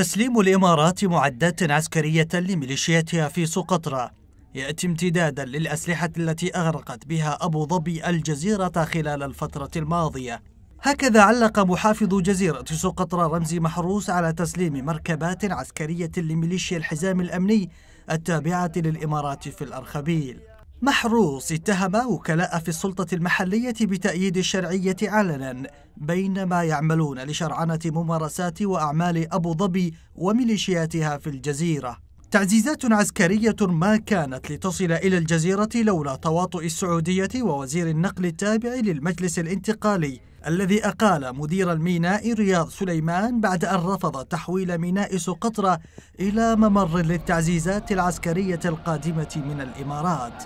تسليم الإمارات معدات عسكرية لميليشياتها في سقطرى يأتي امتدادا للأسلحة التي أغرقت بها أبو ظبي الجزيرة خلال الفترة الماضية هكذا علق محافظ جزيرة سقطرى رمزي محروس على تسليم مركبات عسكرية لميليشيا الحزام الأمني التابعة للإمارات في الأرخبيل محروس اتهم وكلاء في السلطة المحلية بتأييد الشرعية علنا بينما يعملون لشرعنة ممارسات وأعمال أبو ظبي وميليشياتها في الجزيرة تعزيزات عسكرية ما كانت لتصل إلى الجزيرة لولا تواطؤ السعودية ووزير النقل التابع للمجلس الانتقالي الذي أقال مدير الميناء رياض سليمان بعد أن رفض تحويل ميناء سقطرة إلى ممر للتعزيزات العسكرية القادمة من الإمارات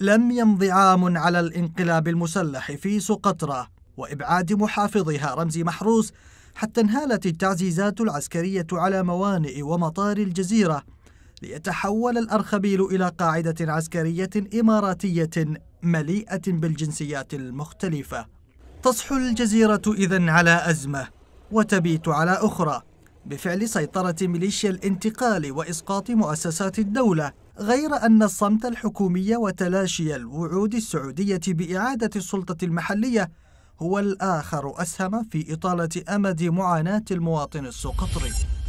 لم يمض عام على الانقلاب المسلح في سقطرى وإبعاد محافظها رمزي محروس حتى انهالت التعزيزات العسكرية على موانئ ومطار الجزيرة ليتحول الأرخبيل إلى قاعدة عسكرية إماراتية مليئة بالجنسيات المختلفة تصحو الجزيرة إذا على أزمة وتبيت على أخرى بفعل سيطرة ميليشيا الانتقال وإسقاط مؤسسات الدولة غير أن الصمت الحكومي وتلاشي الوعود السعودية بإعادة السلطة المحلية هو الآخر أسهم في إطالة أمد معاناة المواطن السقطري